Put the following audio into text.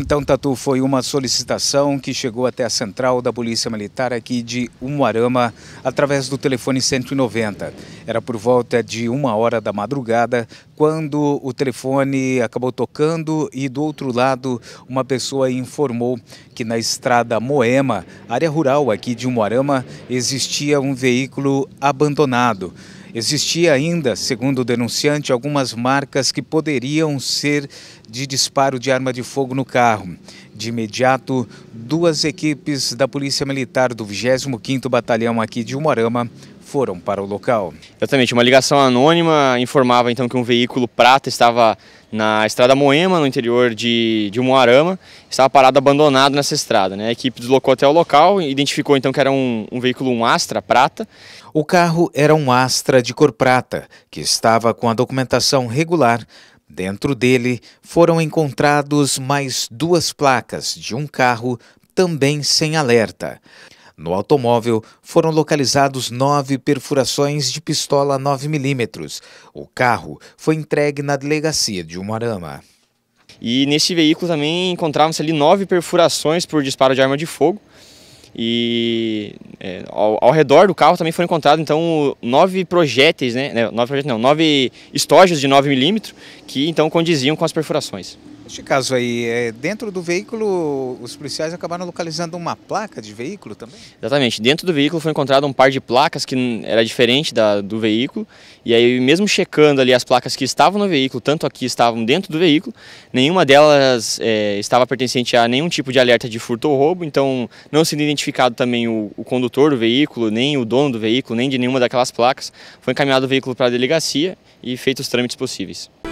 Então, Tatu, foi uma solicitação que chegou até a central da Polícia Militar aqui de Umuarama através do telefone 190. Era por volta de uma hora da madrugada quando o telefone acabou tocando e do outro lado uma pessoa informou que na estrada Moema, área rural aqui de Umuarama, existia um veículo abandonado. Existia ainda, segundo o denunciante, algumas marcas que poderiam ser de disparo de arma de fogo no carro. De imediato, duas equipes da Polícia Militar do 25º Batalhão aqui de Umarama foram para o local. Exatamente, uma ligação anônima informava então que um veículo prata estava na estrada Moema, no interior de, de Moarama, estava parado abandonado nessa estrada. Né? A equipe deslocou até o local e identificou então que era um, um veículo, um Astra prata. O carro era um Astra de cor prata, que estava com a documentação regular, Dentro dele foram encontrados mais duas placas de um carro também sem alerta. No automóvel foram localizados nove perfurações de pistola 9mm. O carro foi entregue na delegacia de Umarama. E nesse veículo também encontravam-se ali nove perfurações por disparo de arma de fogo. E é, ao, ao, redor do carro também foram encontrados então nove projéteis, né? Nove projéteis, não, nove estojos de 9 mm que então condiziam com as perfurações. Neste caso aí, é, dentro do veículo, os policiais acabaram localizando uma placa de veículo também? Exatamente. Dentro do veículo foi encontrado um par de placas que era diferente da, do veículo. E aí, mesmo checando ali as placas que estavam no veículo, tanto aqui estavam dentro do veículo, nenhuma delas é, estava pertencente a nenhum tipo de alerta de furto ou roubo. Então, não sendo identificado também o, o condutor do veículo, nem o dono do veículo, nem de nenhuma daquelas placas, foi encaminhado o veículo para a delegacia e feitos os trâmites possíveis.